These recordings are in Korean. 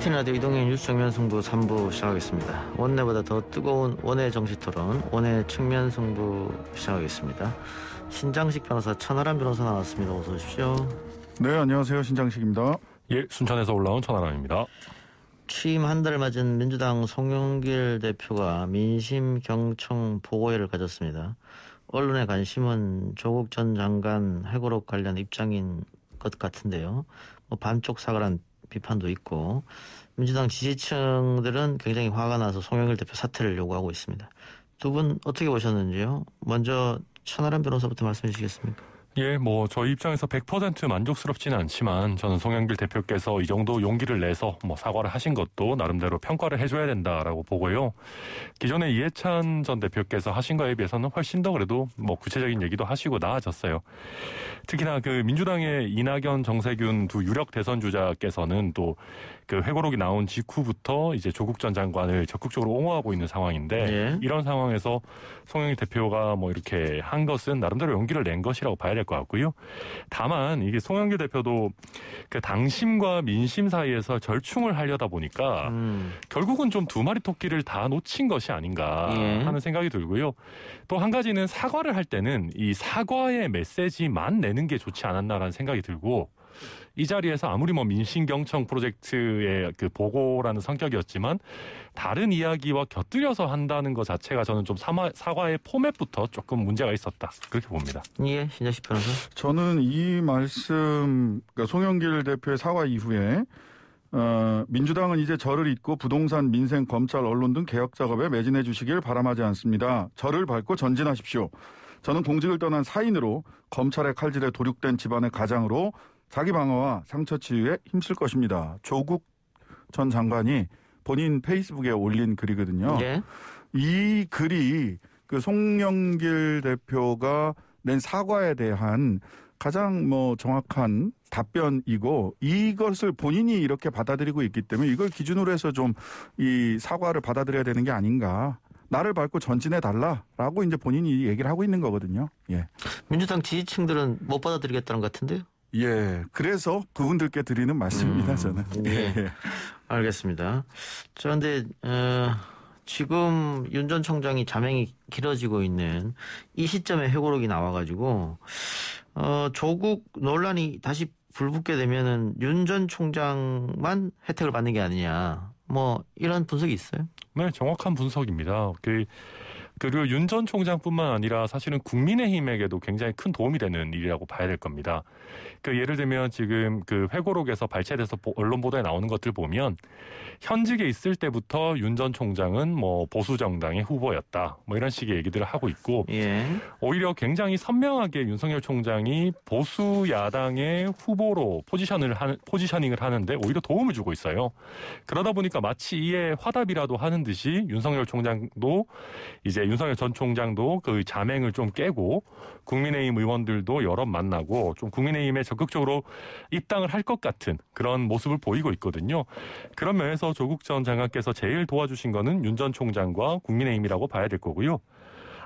화이팅 라디오 이동현 뉴스정면승부 3부 시작하겠습니다. 원내보다 더 뜨거운 원내 정치토론 원내 측면승부 시작하겠습니다. 신장식 변호사 천하람 변호사 나왔습니다. 어서 오십시오. 네 안녕하세요 신장식입니다. 예 순천에서 올라온 천하람입니다. 취임 한 달 맞은 민주당 송영길 대표가 민심 경청 보고회를 가졌습니다. 언론의 관심은 조국 전 장관 회고록 관련 입장인 것 같은데요. 뭐 반쪽 사과란 비판도 있고 민주당 지지층들은 굉장히 화가 나서 송영길 대표 사퇴를 요구하고 있습니다. 두 분 어떻게 보셨는지요? 먼저 천하람 변호사부터 말씀해 주시겠습니까? 예, 뭐 저희 입장에서 100% 만족스럽지는 않지만 저는 송영길 대표께서 이 정도 용기를 내서 뭐 사과를 하신 것도 나름대로 평가를 해줘야 된다라고 보고요. 기존에 이해찬 전 대표께서 하신 거에 비해서는 훨씬 더 그래도 뭐 구체적인 얘기도 하시고 나아졌어요. 특히나 그 민주당의 이낙연, 정세균 두 유력 대선 주자께서는 또그 회고록이 나온 직후부터 이제 조국 전 장관을 적극적으로 옹호하고 있는 상황인데 예. 이런 상황에서 송영일 대표가 뭐 이렇게 한 것은 나름대로 용기를 낸 것이라고 봐야 될 것 같고요. 다만 이게 송영길 대표도 그 당심과 민심 사이에서 절충을 하려다 보니까 음. 결국은 좀 두 마리 토끼를 다 놓친 것이 아닌가 예. 하는 생각이 들고요. 또 한 가지는 사과를 할 때는 이 사과의 메시지만 내는 게 좋지 않았나라는 생각이 들고 이 자리에서 아무리 뭐 민신경청 프로젝트의 그 보고라는 성격이었지만 다른 이야기와 곁들여서 한다는 것 자체가 저는 좀 사마, 사과의 포맷부터 조금 문제가 있었다 그렇게 봅니다. 예, 신재식 변호사. 저는 이 말씀 그러니까 송영길 대표의 사과 이후에 어, 민주당은 이제 저를 잊고 부동산, 민생, 검찰, 언론 등 개혁 작업에 매진해 주시길 바람하지 않습니다. 저를 밟고 전진하십시오. 저는 공직을 떠난 사인으로 검찰의 칼질에 도륙된 집안의 가장으로 자기 방어와 상처 치유에 힘쓸 것입니다. 조국 전 장관이 본인 페이스북에 올린 글이거든요. 예. 이 글이 그 송영길 대표가 낸 사과에 대한 가장 뭐 정확한 답변이고 이것을 본인이 이렇게 받아들이고 있기 때문에 이걸 기준으로 해서 좀 이 사과를 받아들여야 되는 게 아닌가. 나를 밟고 전진해 달라라고 이제 본인이 얘기를 하고 있는 거거든요. 예. 민주당 지지층들은 못 받아들이겠다는 것 같은데요. 예, 그래서 그분들께 드리는 말씀입니다, 음, 저는. 예. 예. 알겠습니다. 자, 근데, 어, 지금 윤 전 총장이 자맹이 길어지고 있는 이 시점에 회고록이 나와가지고, 어, 조국 논란이 다시 불붙게 되면은 윤 전 총장만 혜택을 받는 게 아니냐. 뭐, 이런 분석이 있어요? 네, 정확한 분석입니다. 그, 그리고 윤 전 총장뿐만 아니라 사실은 국민의힘에게도 굉장히 큰 도움이 되는 일이라고 봐야 될 겁니다. 그 예를 들면 지금 그 회고록에서 발췌돼서 언론 보도에 나오는 것들 보면 현직에 있을 때부터 윤 전 총장은 뭐 보수 정당의 후보였다 뭐 이런 식의 얘기들을 하고 있고 예. 오히려 굉장히 선명하게 윤석열 총장이 보수 야당의 후보로 포지션을 하, 포지셔닝을 하는데 오히려 도움을 주고 있어요. 그러다 보니까 마치 이에 화답이라도 하는 듯이 윤석열 총장도 이제 윤석열 전 총장도 그 자맹을 좀 깨고 국민의힘 의원들도 여러 만나고 좀 국민의힘에 적극적으로 입당을 할 것 같은 그런 모습을 보이고 있거든요. 그런 면에서 조국 전 장관께서 제일 도와주신 거는 윤 전 총장과 국민의힘이라고 봐야 될 거고요.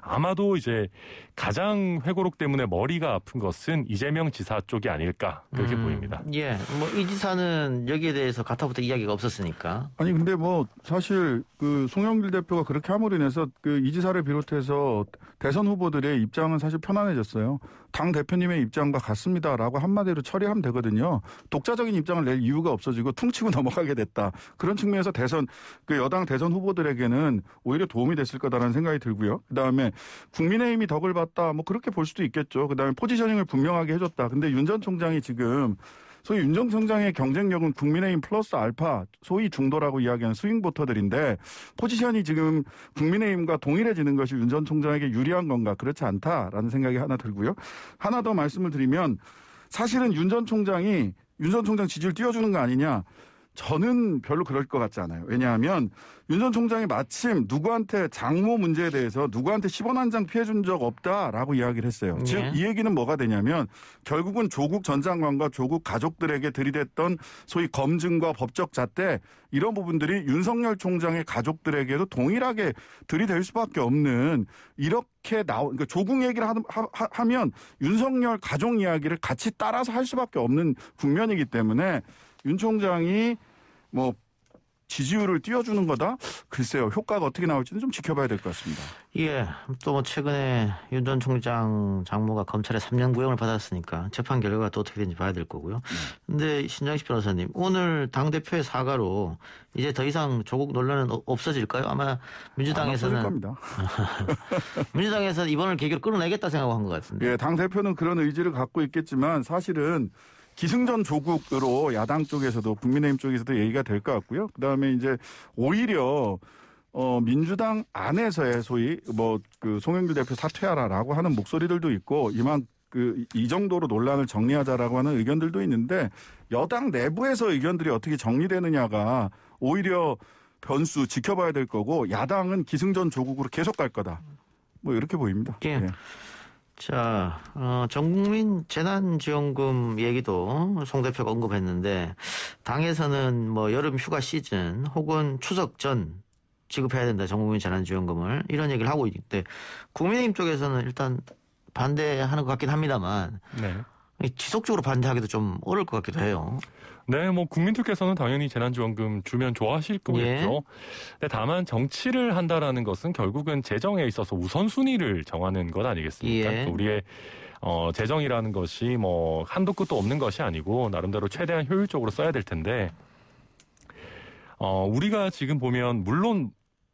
아마도 이제 가장 회고록 때문에 머리가 아픈 것은 이재명 지사 쪽이 아닐까 그렇게 음, 보입니다. 예, 뭐이 지사는 여기에 대해서 가타부터 이야기가 없었으니까. 아니 근데 뭐 사실 그 송영길 대표가 그렇게 함으로 인해서 그이 지사를 비롯해서 대선 후보들의 입장은 사실 편안해졌어요. 당 대표님의 입장과 같습니다라고 한마디로 처리하면 되거든요. 독자적인 입장을 낼 이유가 없어지고 퉁치고 넘어가게 됐다. 그런 측면에서 대선 그 여당 대선 후보들에게는 오히려 도움이 됐을 거다라는 생각이 들고요. 그다음에 국민의힘이 덕을 봤다. 뭐 그렇게 볼 수도 있겠죠. 그다음에 포지셔닝을 분명하게 해줬다. 근데 윤 전 총장이 지금 소위 윤정성장의 경쟁력은 국민의힘 플러스 알파 소위 중도라고 이야기한 스윙 보터들인데 포지션이 지금 국민의힘과 동일해지는 것이 윤 전 총장에게 유리한 건가 그렇지 않다라는 생각이 하나 들고요. 하나 더 말씀을 드리면 사실은 윤 전 총장이 윤 전 총장 지지를 띄워주는 거 아니냐. 저는 별로 그럴 것 같지 않아요. 왜냐하면 윤 전 총장이 마침 누구한테 장모 문제에 대해서 누구한테 10원 한 장 피해준 적 없다라고 이야기를 했어요. 네. 즉이 얘기는 뭐가 되냐면 결국은 조국 전 장관과 조국 가족들에게 들이댔던 소위 검증과 법적 잣대 이런 부분들이 윤석열 총장의 가족들에게도 동일하게 들이댈 수밖에 없는 이렇게 나오 그러니까 조국 얘기를 하, 하, 하면 윤석열 가족 이야기를 같이 따라서 할 수밖에 없는 국면이기 때문에 윤 총장이 뭐 지지율을 띄워주는 거다? 글쎄요, 효과가 어떻게 나올지는 좀 지켜봐야 될 것 같습니다. 예, 또 뭐 최근에 윤 전 총장 장모가 검찰에 3년 구형을 받았으니까 재판 결과가 또 어떻게 되는지 봐야 될 거고요. 네. 근데 신장식 변호사님, 오늘 당대표의 사과로 이제 더 이상 조국 논란은 없어질까요? 아마 민주당에서는. 민주당에서는 이번을 계기로 끌어내겠다 생각한 것같습니 예, 당대표는 그런 의지를 갖고 있겠지만 사실은 기승전 조국으로 야당 쪽에서도 국민의힘 쪽에서도 얘기가 될 것 같고요. 그다음에 이제 오히려 어, 민주당 안에서의 소위 뭐 그 송영길 대표 사퇴하라라고 하는 목소리들도 있고 이만 그 이 정도로 논란을 정리하자라고 하는 의견들도 있는데 여당 내부에서 의견들이 어떻게 정리되느냐가 오히려 변수 지켜봐야 될 거고 야당은 기승전 조국으로 계속 갈 거다. 뭐 이렇게 보입니다. 예. 예. 자, 어, 전국민 재난지원금 얘기도 송 대표가 언급했는데 당에서는 뭐 여름 휴가 시즌 혹은 추석 전 지급해야 된다 전국민 재난지원금을 이런 얘기를 하고 있는데 국민의힘 쪽에서는 일단 반대하는 것 같긴 합니다만 네. 지속적으로 반대하기도 좀 어려울 것 같기도 해요. 네, 뭐 국민들께서는 당연히 재난지원금 주면 좋아하실 거겠죠. 예. 근데 네, 다만 정치를 한다라는 것은 결국은 재정에 있어서 우선순위를 정하는 것 아니겠습니까? 예. 그러니까 우리의 어, 재정이라는 것이 뭐 한도 끝도 없는 것이 아니고 나름대로 최대한 효율적으로 써야 될 텐데 어, 우리가 지금 보면 물론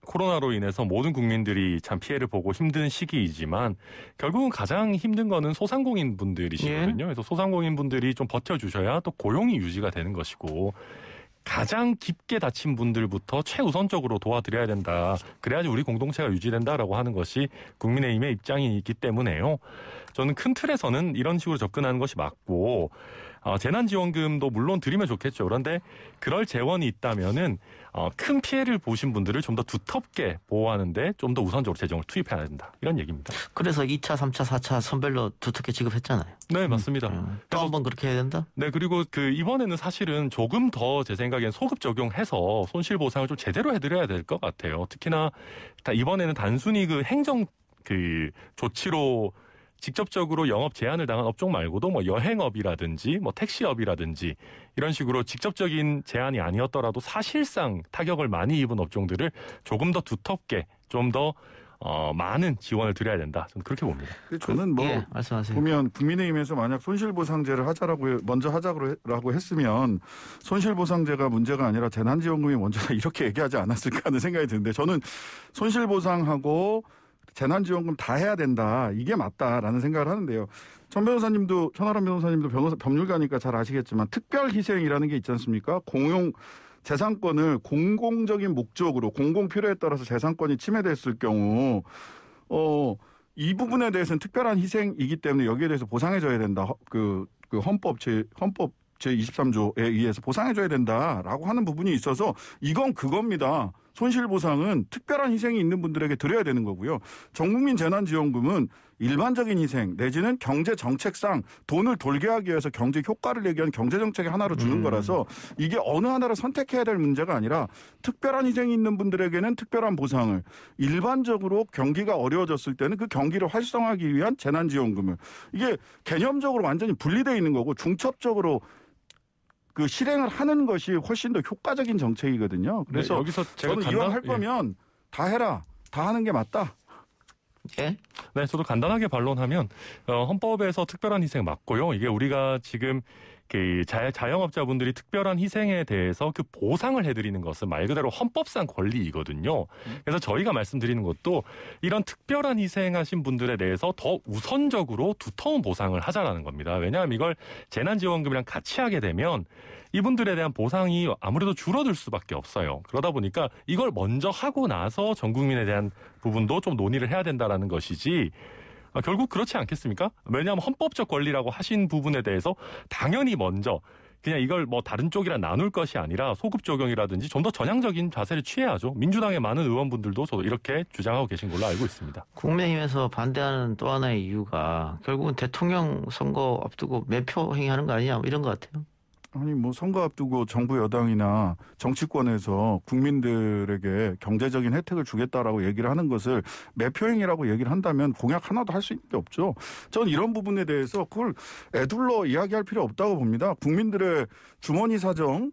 코로나로 인해서 모든 국민들이 참 피해를 보고 힘든 시기이지만 결국은 가장 힘든 거는 소상공인 분들이시거든요. 예. 그래서 소상공인 분들이 좀 버텨주셔야 또 고용이 유지가 되는 것이고 가장 깊게 다친 분들부터 최우선적으로 도와드려야 된다. 그래야지 우리 공동체가 유지된다라고 하는 것이 국민의힘의 입장이기 있 때문에요. 저는 큰 틀에서는 이런 식으로 접근하는 것이 맞고 어, 재난지원금도 물론 드리면 좋겠죠. 그런데 그럴 재원이 있다면은 어, 큰 피해를 보신 분들을 좀 더 두텁게 보호하는데 좀 더 우선적으로 재정을 투입해야 된다. 이런 얘기입니다. 그래서 2차, 3차, 4차 선별로 두텁게 지급했잖아요. 네, 맞습니다. 음. 또한 번 그렇게 해야 된다? 네, 그리고 그 이번에는 사실은 조금 더 제 생각엔 소급 적용해서 손실 보상을 좀 제대로 해드려야 될 것 같아요. 특히나 이번에는 단순히 그 행정 그 조치로 직접적으로 영업 제한을 당한 업종 말고도 뭐 여행업이라든지 뭐 택시업이라든지 이런 식으로 직접적인 제한이 아니었더라도 사실상 타격을 많이 입은 업종들을 조금 더 두텁게 좀 더 어, 많은 지원을 드려야 된다. 저는 그렇게 봅니다. 저는 뭐 예, 보면 국민의힘에서 만약 손실보상제를 하자라고 먼저 하자고 했으면 손실보상제가 문제가 아니라 재난지원금이 먼저다 이렇게 얘기하지 않았을까 하는 생각이 드는데 저는 손실보상하고 재난지원금 다 해야 된다. 이게 맞다라는 생각을 하는데요. 전 변호사님도 천하람 변호사님도 변호사 법률가니까 잘 아시겠지만 특별 희생이라는 게 있지 않습니까? 공용 재산권을 공공적인 목적으로 공공 필요에 따라서 재산권이 침해됐을 경우 어이 부분에 대해서는 특별한 희생이기 때문에 여기에 대해서 보상해줘야 된다. 그, 그 헌법 제 헌법 제 23조에 의해서 보상해줘야 된다라고 하는 부분이 있어서 이건 그겁니다. 손실보상은 특별한 희생이 있는 분들에게 드려야 되는 거고요. 전국민 재난지원금은 일반적인 희생 내지는 경제 정책상 돈을 돌게 하기 위해서 경제 효과를 내기위한 경제 정책의 하나로 주는 음. 거라서 이게 어느 하나를 선택해야 될 문제가 아니라 특별한 희생이 있는 분들에게는 특별한 보상을 일반적으로 경기가 어려워졌을 때는 그 경기를 활성화하기 위한 재난지원금을 이게 개념적으로 완전히 분리되어 있는 거고 중첩적으로 그 실행을 하는 것이 훨씬 더 효과적인 정책이거든요. 네, 그래서 네, 여기서 제가 저는 이왕 할 예. 거면 예. 다 해라, 다 하는 게 맞다. 예? 네, 저도 간단하게 반론하면 어, 헌법에서 특별한 희생 맞고요. 이게 우리가 지금 그 자, 영업자분들이 특별한 희생에 대해서 그 보상을 해드리는 것은 말 그대로 헌법상 권리이거든요. 음. 그래서 저희가 말씀드리는 것도 이런 특별한 희생하신 분들에 대해서 더 우선적으로 두터운 보상을 하자라는 겁니다. 왜냐하면 이걸 재난지원금이랑 같이 하게 되면 이분들에 대한 보상이 아무래도 줄어들 수밖에 없어요. 그러다 보니까 이걸 먼저 하고 나서 전 국민에 대한 부분도 좀 논의를 해야 된다라는 것이지 아, 결국 그렇지 않겠습니까? 왜냐하면 헌법적 권리라고 하신 부분에 대해서 당연히 먼저 그냥 이걸 뭐 다른 쪽이라 나눌 것이 아니라 소급 적용이라든지 좀 더 전향적인 자세를 취해야죠. 민주당의 많은 의원분들도 저도 이렇게 주장하고 계신 걸로 알고 있습니다. 국민의힘에서 반대하는 또 하나의 이유가 결국은 대통령 선거 앞두고 매표 행위하는 거 아니냐 뭐 이런 것 같아요. 아니 뭐 선거 앞두고 정부 여당이나 정치권에서 국민들에게 경제적인 혜택을 주겠다라고 얘기를 하는 것을 매표행이라고 얘기를 한다면 공약 하나도 할 수 있는 게 없죠. 전 이런 부분에 대해서 그걸 애둘러 이야기할 필요 없다고 봅니다. 국민들의 주머니 사정을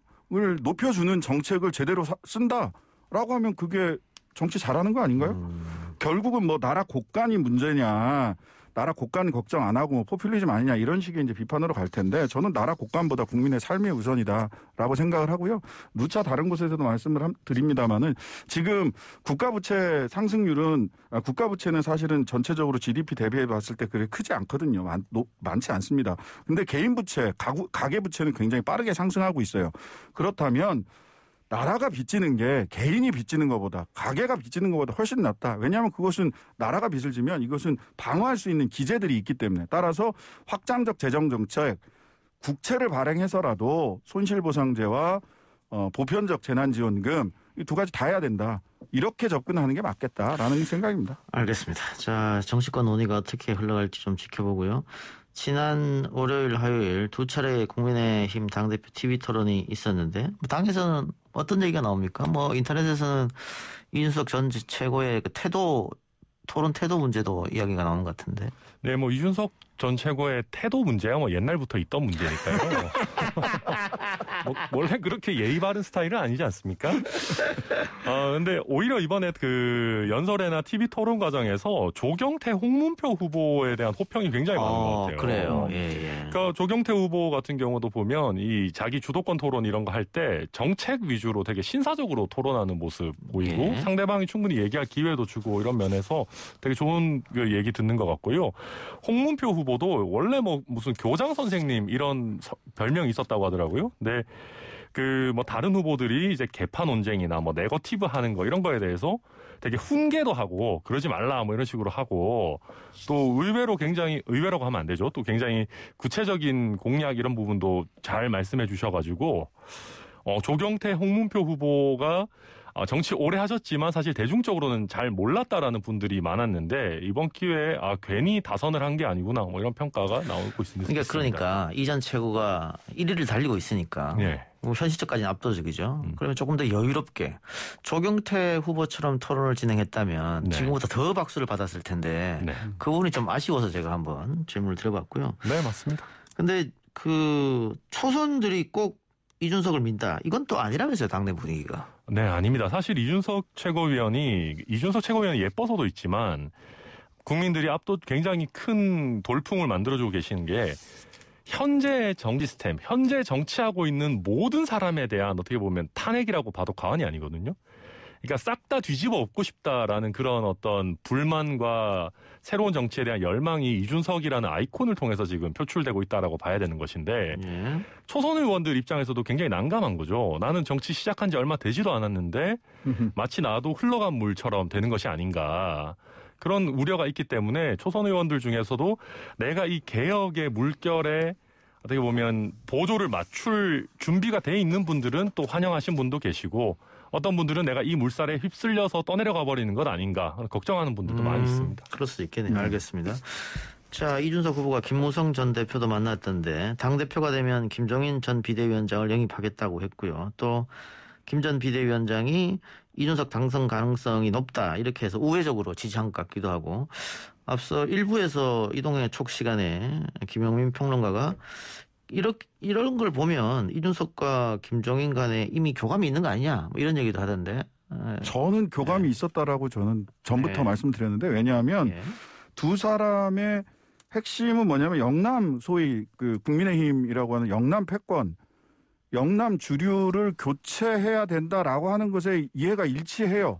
높여주는 정책을 제대로 쓴다라고 하면 그게 정치 잘하는 거 아닌가요? 음. 결국은 뭐 나라 곳간이 문제냐 나라 국간 걱정 안 하고 뭐 포퓰리즘 아니냐 이런 식의 이제 비판으로 갈 텐데 저는 나라 국간보다 국민의 삶이 우선이다라고 생각을 하고요. 누차 다른 곳에서도 말씀을 드립니다만은 지금 국가 부채 상승률은 아, 국가 부채는 사실은 전체적으로 GDP 대비해 봤을 때 그렇게 크지 않거든요. 많, 높, 많지 않습니다. 근데 개인 부채, 가구, 가계 부채는 굉장히 빠르게 상승하고 있어요. 그렇다면 나라가 빚지는 게 개인이 빚지는 것보다 가게가 빚지는 것보다 훨씬 낫다. 왜냐하면 그것은 나라가 빚을 지면 이것은 방어할 수 있는 기재들이 있기 때문에 따라서 확장적 재정 정책 국채를 발행해서라도 손실보상제와 어, 보편적 재난지원금 이 두 가지 다 해야 된다. 이렇게 접근하는 게 맞겠다라는 생각입니다. 알겠습니다. 자 정치권 논의가 어떻게 흘러갈지 좀 지켜보고요. 지난 월요일 화요일 두 차례 국민의힘 당대표 TV 토론이 있었는데 뭐 당에서는 어떤 얘기가 나옵니까? 뭐 인터넷에서는 이준석 전 최고의 그 태도 토론 태도 문제도 이야기가 나오는 것 같은데. 네, 뭐 이준석 전 최고의 태도 문제야 뭐 옛날부터 있던 문제니까요. 뭐, 뭐 원래 그렇게 예의 바른 스타일은 아니지 않습니까? 아 근데 오히려 이번에 그 연설회나 TV 토론 과정에서 조경태 홍문표 후보에 대한 호평이 굉장히 많은 어, 것 같아요. 아, 그래요. 어. 예, 예. 그러니까 조경태 후보 같은 경우도 보면 이 자기 주도권 토론 이런 거 할 때 정책 위주로 되게 신사적으로 토론하는 모습 보이고 예. 상대방이 충분히 얘기할 기회도 주고 이런 면에서 되게 좋은 그 얘기 듣는 것 같고요. 홍문표 후보도 원래 뭐 무슨 교장 선생님 이런 별명이 있었다고 하더라고요. 네. 그 뭐 다른 후보들이 이제 개파 논쟁이나 뭐 네거티브 하는 거 이런 거에 대해서 되게 훈계도 하고 그러지 말라 뭐 이런 식으로 하고 또 의외로 굉장히 의외라고 하면 안 되죠. 또 굉장히 구체적인 공약 이런 부분도 잘 말씀해 주셔 가지고 어 조경태 홍문표 후보가 어, 정치 오래 하셨지만 사실 대중적으로는 잘 몰랐다라는 분들이 많았는데 이번 기회에 아, 괜히 다선을 한 게 아니구나 뭐 이런 평가가 나오고 있습니다. 그러니까 그러니까 이전 최고가 1위를 달리고 있으니까 네. 뭐 현실적까지는 압도적이죠. 음. 그러면 조금 더 여유롭게 조경태 후보처럼 토론을 진행했다면 네. 지금보다 더 박수를 받았을 텐데 네. 그 부분이 좀 아쉬워서 제가 한번 질문을 드려봤고요. 네 맞습니다. 근데 그 초선들이 꼭 이준석을 민다 이건 또 아니라면서요 당내 분위기가. 네, 아닙니다. 사실 이준석 최고위원이 이준석 최고위원이 예뻐서도 있지만 국민들이 앞도 굉장히 큰 돌풍을 만들어주고 계시는 게 현재 정치 시스템, 현재 정치하고 있는 모든 사람에 대한 어떻게 보면 탄핵이라고 봐도 과언이 아니거든요. 그러니까 싹 다 뒤집어 엎고 싶다라는 그런 어떤 불만과 새로운 정치에 대한 열망이 이준석이라는 아이콘을 통해서 지금 표출되고 있다라고 봐야 되는 것인데 예. 초선 의원들 입장에서도 굉장히 난감한 거죠. 나는 정치 시작한 지 얼마 되지도 않았는데 마치 나도 흘러간 물처럼 되는 것이 아닌가. 그런 우려가 있기 때문에 초선 의원들 중에서도 내가 이 개혁의 물결에 어떻게 보면 보조를 맞출 준비가 돼 있는 분들은 또 환영하신 분도 계시고 어떤 분들은 내가 이 물살에 휩쓸려서 떠내려가 버리는 것 아닌가 걱정하는 분들도 음, 많이 있습니다. 그럴 수 있겠네요. 음. 알겠습니다. 자, 이준석 후보가 김무성 전 대표도 만났던데 당대표가 되면 김종인 전 비대위원장을 영입하겠다고 했고요. 또 김 전 비대위원장이 이준석 당선 가능성이 높다 이렇게 해서 우회적으로 지지한 것 같기도 하고 앞서 1부에서 이동의 촉 시간에 김영민 평론가가 이렇게 이런 걸 보면 이준석과 김종인 간에 이미 교감이 있는 거 아니냐 뭐 이런 얘기도 하던데. 예. 저는 교감이 네. 있었다라고 저는 전부터 네. 말씀드렸는데 왜냐하면 네. 두 사람의 핵심은 뭐냐면 영남 소위 그 국민의힘이라고 하는 영남 패권, 영남 주류를 교체해야 된다라고 하는 것에 이해가 일치해요.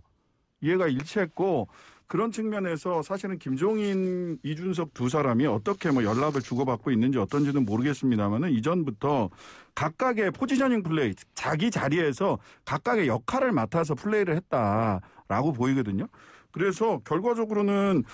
이해가 일치했고 그런 측면에서 사실은 김종인, 이준석 두 사람이 어떻게 뭐 연락을 주고받고 있는지 어떤지는 모르겠습니다만은 이전부터 각각의 포지셔닝 플레이, 자기 자리에서 각각의 역할을 맡아서 플레이를 했다라고 보이거든요. 그래서 결과적으로는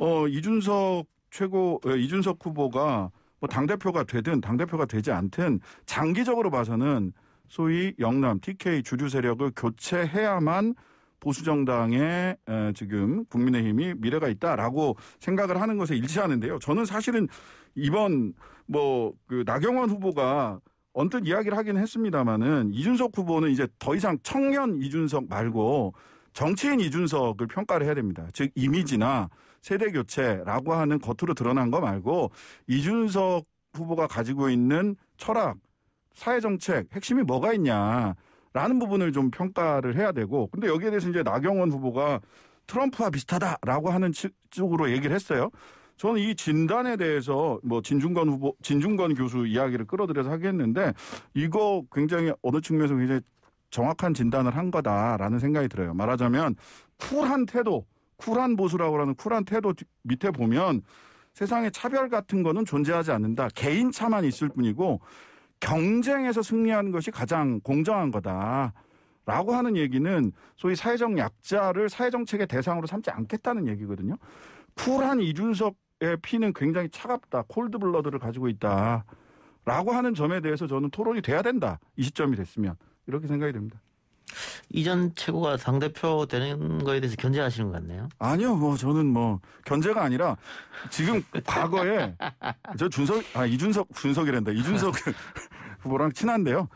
어 이준석 최고 이준석 후보가 뭐당 대표가 되든 당 대표가 되지 않든 장기적으로 봐서는 소위 영남 TK 주류 세력을 교체해야만 보수정당에 지금 국민의힘이 미래가 있다라고 생각을 하는 것에 일치하는데요. 저는 사실은 이번 뭐 그 나경원 후보가 언뜻 이야기를 하긴 했습니다마는 이준석 후보는 이제 더 이상 청년 이준석 말고 정치인 이준석을 평가를 해야 됩니다. 즉 이미지나 세대 교체라고 하는 겉으로 드러난 거 말고 이준석 후보가 가지고 있는 철학, 사회 정책 핵심이 뭐가 있냐 라는 부분을 좀 평가를 해야 되고 근데 여기에 대해서 이제 나경원 후보가 트럼프와 비슷하다라고 하는 측으로 얘기를 했어요. 저는 이 진단에 대해서 뭐 진중권 후보 진중권 교수 이야기를 끌어들여서 하겠는데 이거 굉장히 어느 측면에서 굉장히 정확한 진단을 한 거다라는 생각이 들어요. 말하자면 쿨한 태도, 쿨한 보수라고 하는 쿨한 태도 밑에 보면 세상에 차별 같은 거는 존재하지 않는다. 개인차만 있을 뿐이고 경쟁에서 승리하는 것이 가장 공정한 거다. 라고 하는 얘기는 소위 사회적 약자를 사회정책의 대상으로 삼지 않겠다는 얘기거든요. 쿨한 이준석의 피는 굉장히 차갑다. 콜드블러드를 가지고 있다. 라고 하는 점에 대해서 저는 토론이 돼야 된다. 이 시점이 됐으면. 이렇게 생각이 됩니다. 이전 최고가 당대표 되는 거에 대해서 견제하시는 것 같네요. 아니요, 뭐 저는 뭐 견제가 아니라 지금 과거에 저 준석, 아 이준석 준석이란다. 이준석 후보랑 친한데요.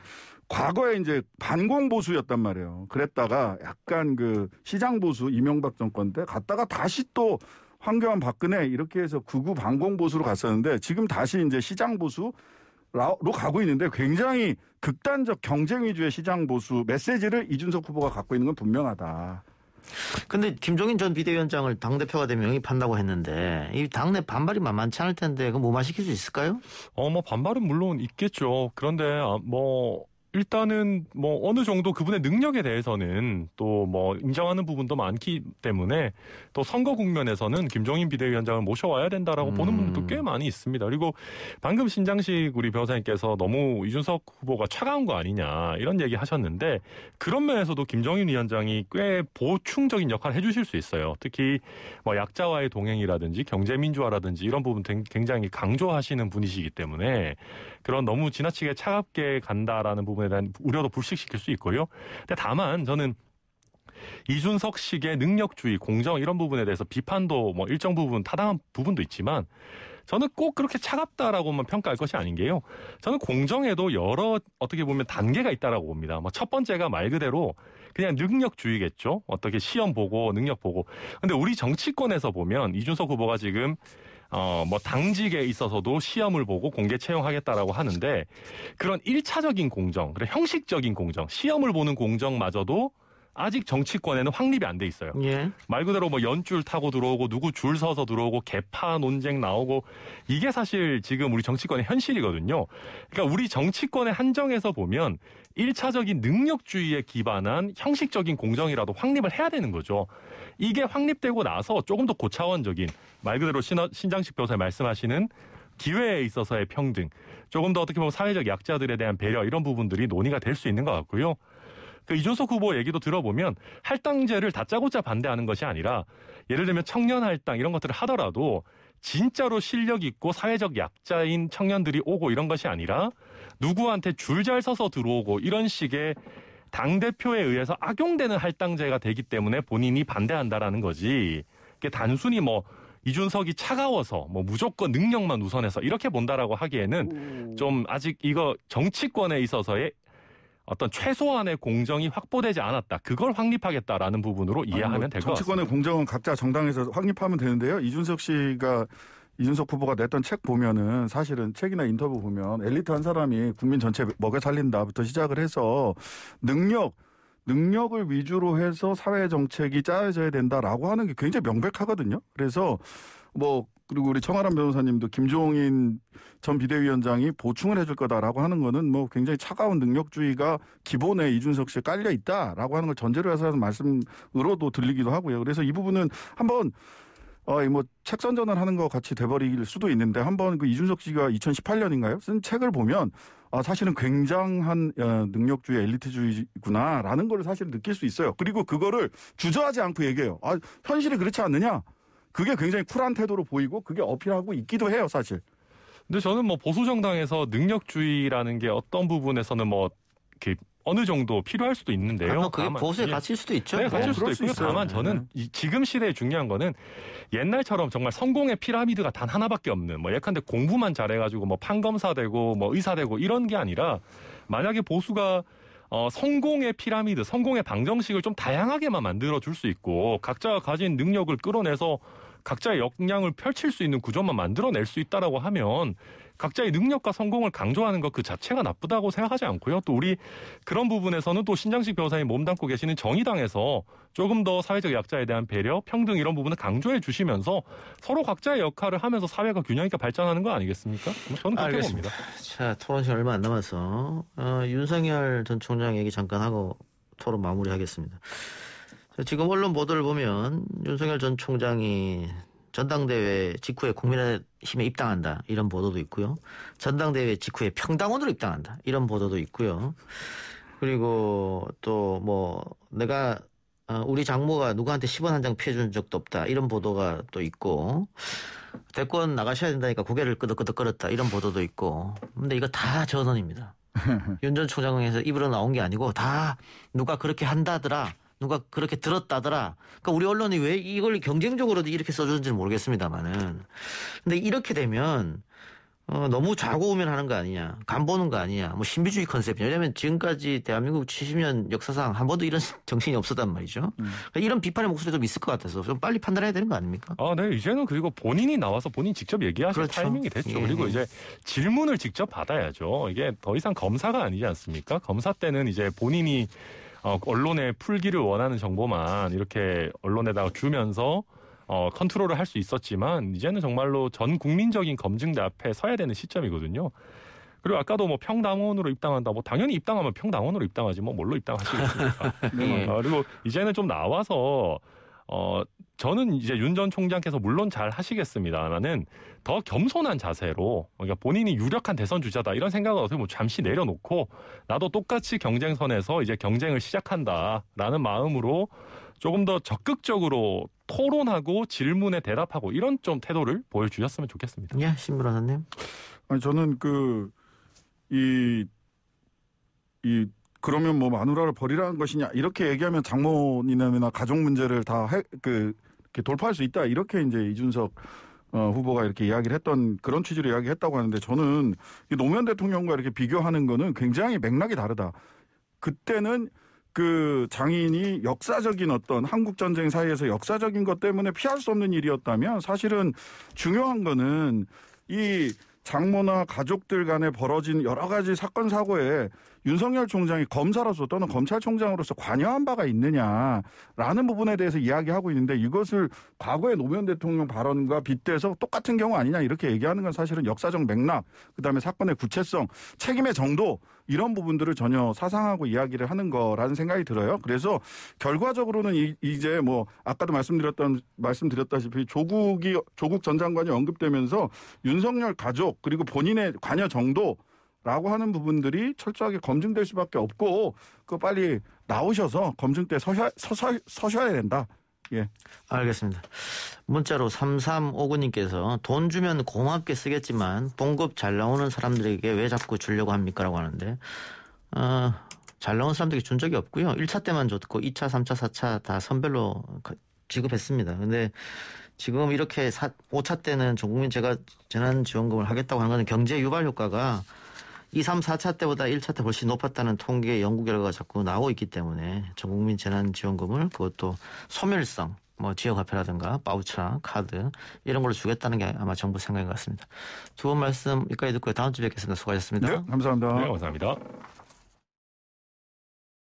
과거에 이제 반공 보수였단 말이에요. 그랬다가 약간 그 시장 보수 이명박 정권 때 갔다가 다시 또 황교안 박근혜 이렇게 해서 구구 반공 보수로 갔었는데 지금 다시 이제 시장 보수 라로 가고 있는데 굉장히 극단적 경쟁 위주의 시장 보수 메시지를 이준석 후보가 갖고 있는 건 분명하다. 근데 김종인 전 비대위원장을 당대표가 되면 영입한다고 했는데 이 당내 반발이 만만치 않을 텐데 그거 무마시킬 수 있을까요? 어, 뭐 반발은 물론 있겠죠. 그런데 아, 뭐 일단은 뭐 어느 정도 그분의 능력에 대해서는 또 뭐 인정하는 부분도 많기 때문에 또 선거 국면에서는 김종인 비대위원장을 모셔와야 된다라고 음. 보는 분들도 꽤 많이 있습니다. 그리고 방금 신장식 우리 변호사님께서 너무 이준석 후보가 차가운 거 아니냐 이런 얘기 하셨는데 그런 면에서도 김종인 위원장이 꽤 보충적인 역할을 해주실 수 있어요. 특히 뭐 약자와의 동행이라든지 경제민주화라든지 이런 부분 굉장히 강조하시는 분이시기 때문에 그런 너무 지나치게 차갑게 간다라는 부분 부분에 대한 우려도 불식시킬 수 있고요. 근데 다만 저는 이준석 식의 능력주의, 공정 이런 부분에 대해서 비판도 뭐 일정 부분 타당한 부분도 있지만 저는 꼭 그렇게 차갑다라고만 평가할 것이 아닌 게요. 저는 공정에도 여러 어떻게 보면 단계가 있다라고 봅니다. 뭐 첫 번째가 말 그대로 그냥 능력주의겠죠. 어떻게 시험 보고 능력 보고. 근데 우리 정치권에서 보면 이준석 후보가 지금 어, 뭐 당직에 있어서도 시험을 보고 공개 채용하겠다라고 하는데 그런 1차적인 공정, 그래 형식적인 공정, 시험을 보는 공정마저도 아직 정치권에는 확립이 안 돼 있어요. 예. 말 그대로 뭐 연줄 타고 들어오고 누구 줄 서서 들어오고 개파 논쟁 나오고 이게 사실 지금 우리 정치권의 현실이거든요. 그러니까 우리 정치권의 한정에서 보면 일차적인 능력주의에 기반한 형식적인 공정이라도 확립을 해야 되는 거죠. 이게 확립되고 나서 조금 더 고차원적인 말 그대로 신어, 신장식 변호사 말씀하시는 기회에 있어서의 평등, 조금 더 어떻게 보면 사회적 약자들에 대한 배려 이런 부분들이 논의가 될 수 있는 것 같고요. 그 이준석 후보 얘기도 들어보면 할당제를 다짜고짜 반대하는 것이 아니라 예를 들면 청년 할당 이런 것들을 하더라도 진짜로 실력 있고 사회적 약자인 청년들이 오고 이런 것이 아니라 누구한테 줄 잘 서서 들어오고 이런 식의 당 대표에 의해서 악용되는 할당제가 되기 때문에 본인이 반대한다라는 거지. 이게 단순히 뭐 이준석이 차가워서 뭐 무조건 능력만 우선해서 이렇게 본다라고 하기에는 음. 좀 아직 이거 정치권에 있어서의 어떤 최소한의 공정이 확보되지 않았다. 그걸 확립하겠다라는 부분으로 뭐 이해하면 뭐 될것 같습니다. 정치권의 공정은 각자 정당에서 확립하면 되는데요. 이준석 씨가 이준석 후보가 냈던 책 보면은 사실은 책이나 인터뷰 보면 엘리트 한 사람이 국민 전체 먹여 살린다부터 시작을 해서 능력 능력을 위주로 해서 사회 정책이 짜여져야 된다라고 하는 게 굉장히 명백하거든요. 그래서 뭐 그리고 우리 청아람 변호사님도 김종인 전 비대위원장이 보충을 해줄 거다라고 하는 거는 뭐 굉장히 차가운 능력주의가 기본에 이준석 씨에 깔려 있다라고 하는 걸 전제로 해서 말씀으로도 들리기도 하고요. 그래서 이 부분은 한번 어, 뭐책 선전을 하는 것 같이 돼버릴 수도 있는데 한번 그 이준석 씨가 2018년인가요 쓴 책을 보면 아 사실은 굉장한 어, 능력주의 엘리트주의구나라는 걸 사실 느낄 수 있어요. 그리고 그거를 주저하지 않고 얘기해요. 아 현실이 그렇지 않느냐? 그게 굉장히 쿨한 태도로 보이고 그게 어필하고 있기도 해요 사실. 근데 저는 뭐 보수 정당에서 능력주의라는 게 어떤 부분에서는 뭐 이렇게 어느 정도 필요할 수도 있는데요. 아, 그게 보수에 예. 갇힐 수도 있죠. 네, 갇힐 네, 수도 있고요. 수 다만 저는 네. 이, 지금 시대에 중요한 거는 옛날처럼 정말 성공의 피라미드가 단 하나밖에 없는 뭐 예컨대 공부만 잘해가지고 뭐 판검사 되고 뭐 의사 되고 이런 게 아니라 만약에 보수가 어, 성공의 피라미드, 성공의 방정식을 좀 다양하게만 만들어 줄 수 있고 각자가 가진 능력을 끌어내서 각자의 역량을 펼칠 수 있는 구조만 만들어낼 수 있다라고 하면 각자의 능력과 성공을 강조하는 것 그 자체가 나쁘다고 생각하지 않고요. 또 우리 그런 부분에서는 또 신장식 변호사님 몸담고 계시는 정의당에서 조금 더 사회적 약자에 대한 배려, 평등 이런 부분을 강조해 주시면서 서로 각자의 역할을 하면서 사회가 균형 있게 발전하는 거 아니겠습니까? 뭐 저는 그렇게 알겠습니다. 봅니다. 자, 토론 시간 얼마 안남았서 어, 윤석열 전 총장 얘기 잠깐 하고 토론 마무리하겠습니다. 지금 언론 보도를 보면 윤석열 전 총장이 전당대회 직후에 국민의힘에 입당한다 이런 보도도 있고요. 전당대회 직후에 평당원으로 입당한다 이런 보도도 있고요. 그리고 또 뭐 내가 어, 우리 장모가 누구한테 10원 한 장 피해준 적도 없다 이런 보도가 또 있고 대권 나가셔야 된다니까 고개를 끄덕끄덕거렸다 이런 보도도 있고 근데 이거 다 전원입니다. 윤 전 총장에서 입으로 나온 게 아니고 다 누가 그렇게 한다더라 누가 그렇게 들었다더라. 그러니까 우리 언론이 왜 이걸 경쟁적으로도 이렇게 써주는지는 모르겠습니다만은. 근데 이렇게 되면 어, 너무 좌고우면 하는 거 아니냐. 간 보는 거 아니냐. 뭐 신비주의 컨셉이냐. 왜냐면 지금까지 대한민국 70년 역사상 한 번도 이런 정신이 없었단 말이죠. 음. 그러니까 이런 비판의 목소리도 좀 있을 것 같아서 좀 빨리 판단해야 되는 거 아닙니까? 아, 네. 이제는 그리고 본인이 나와서 본인 직접 얘기하실 그렇죠. 타이밍이 됐죠. 예. 그리고 예. 이제 질문을 직접 받아야죠. 이게 더 이상 검사가 아니지 않습니까? 검사 때는 이제 본인이 어, 언론에 풀기를 원하는 정보만 이렇게 언론에다가 주면서 어, 컨트롤을 할 수 있었지만 이제는 정말로 전 국민적인 검증대 앞에 서야 되는 시점이거든요. 그리고 아까도 뭐 평당원으로 입당한다. 뭐 당연히 입당하면 평당원으로 입당하지 뭐 뭘로 입당하시겠습니까? 네. 어, 그리고 이제는 좀 나와서 어, 저는 이제 윤 전 총장께서 물론 잘 하시겠습니다만은 더 겸손한 자세로 그러니까 본인이 유력한 대선 주자다 이런 생각을 어떻게 뭐 잠시 내려놓고 나도 똑같이 경쟁선에서 이제 경쟁을 시작한다라는 마음으로 조금 더 적극적으로 토론하고 질문에 대답하고 이런 좀 태도를 보여주셨으면 좋겠습니다. 예, 신부라사님. 아니 저는 그이이 그러면 뭐 마누라를 버리라는 것이냐 이렇게 얘기하면 장모님이나 가족 문제를 다 그 돌파할 수 있다 이렇게 이제 이준석 어, 후보가 이렇게 이야기를 했던 그런 취지로 이야기했다고 하는데 저는 이 노무현 대통령과 이렇게 비교하는 거는 굉장히 맥락이 다르다. 그때는 그 장인이 역사적인 어떤 한국 전쟁 사이에서 역사적인 것 때문에 피할 수 없는 일이었다면 사실은 중요한 거는 이 장모나 가족들 간에 벌어진 여러 가지 사건 사고에 윤석열 총장이 검사로서 또는 검찰총장으로서 관여한 바가 있느냐라는 부분에 대해서 이야기하고 있는데 이것을 과거의 노무현 대통령 발언과 빗대서 똑같은 경우 아니냐 이렇게 얘기하는 건 사실은 역사적 맥락, 그다음에 사건의 구체성, 책임의 정도 이런 부분들을 전혀 사상하고 이야기를 하는 거라는 생각이 들어요. 그래서 결과적으로는 이, 제뭐 아까도 말씀드렸던 말씀드렸다시피 조국이 조국 전 장관이 언급되면서 윤석열 가족 그리고 본인의 관여 정도 라고 하는 부분들이 철저하게 검증될 수밖에 없고 그 빨리 나오셔서 검증 때 서셔, 서셔, 서셔야 된다. 예. 알겠습니다. 문자로 3359님께서 돈 주면 고맙게 쓰겠지만 봉급 잘 나오는 사람들에게 왜 자꾸 주려고 합니까? 라고 하는데, 어, 잘 나온 사람들에게 준 적이 없고요. 1차 때만 줬고 2차, 3차, 4차 다 선별로 지급했습니다. 근데 지금 이렇게 4, 5차 때는 전 국민 제가 재난지원금을 하겠다고 하는 것은 경제 유발 효과가 2, 3, 4차 때보다 1차 때 훨씬 높았다는 통계 연구 결과가 자꾸 나오고 있기 때문에 전국민 재난지원금을 그것도 소멸성 뭐 지역화폐라든가 바우처, 카드 이런 걸로 주겠다는 게 아마 정부 생각인 것 같습니다. 두분 말씀 여기까지 듣고 다음 주에 뵙겠습니다. 수고하셨습니다. 네, 감사합니다. 네, 감사합니다.